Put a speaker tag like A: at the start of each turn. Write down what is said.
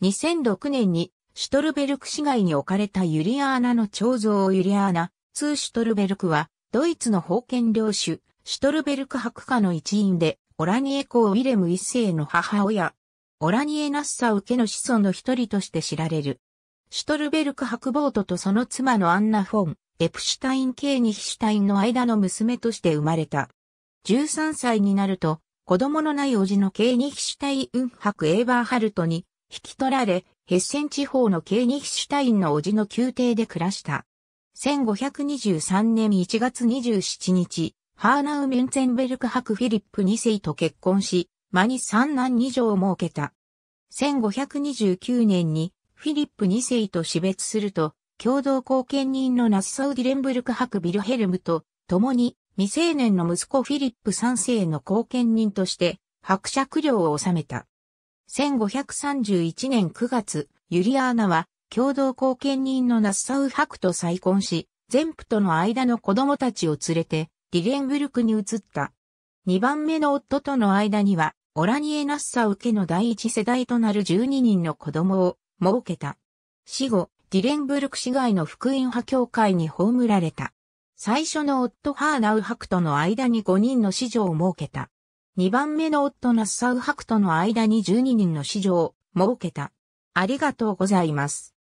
A: 2006年にシュトルベルク市街に置かれたユリアーナの彫
B: 像ユリアーナ、通シュトルベルクは、ドイツの封建領主、シュトルベルク博家の一員で、オラニエ公ウィレム一世の母親、オラニエナッサウ家の子孫の一人として知られる。シュトルベルク博ボートとその妻のアンナ・フォン、エプシュタイン・ケーニヒシュタインの間の娘として生まれた。13歳になると、子供のない叔父のケーニヒシュタイン・博エーバーハルトに引き取られ、ヘッセン地方のケーニヒシュタインの叔父の宮廷で暮らした。1523年1月27日、ハーナウ・メンツェンベルク博フィリップ2世と結婚し、間に三男二女を設けた。1529年にフィリップ2世と死別すると、共同貢献人のナッサウ・ディレンブルク博ビルヘルムと共に未成年の息子フィリップ3世の貢献人として伯爵領を収めた。1531年9月、ユリアーナは共同後見人のナッサウクと再婚し、全夫との間の子供たちを連れてディレンブルクに移った。2番目の夫との間には、オラニエ・ナッサウ家の第一世代となる12人の子供を設けた。死後、ディレンブルク市外の福音派教会に葬られた。最初の夫ハーナウクとの間に5人の子女を設けた。2番目の夫ナッサウクとの間に12人の市場を
A: 設けた。ありがとうございます。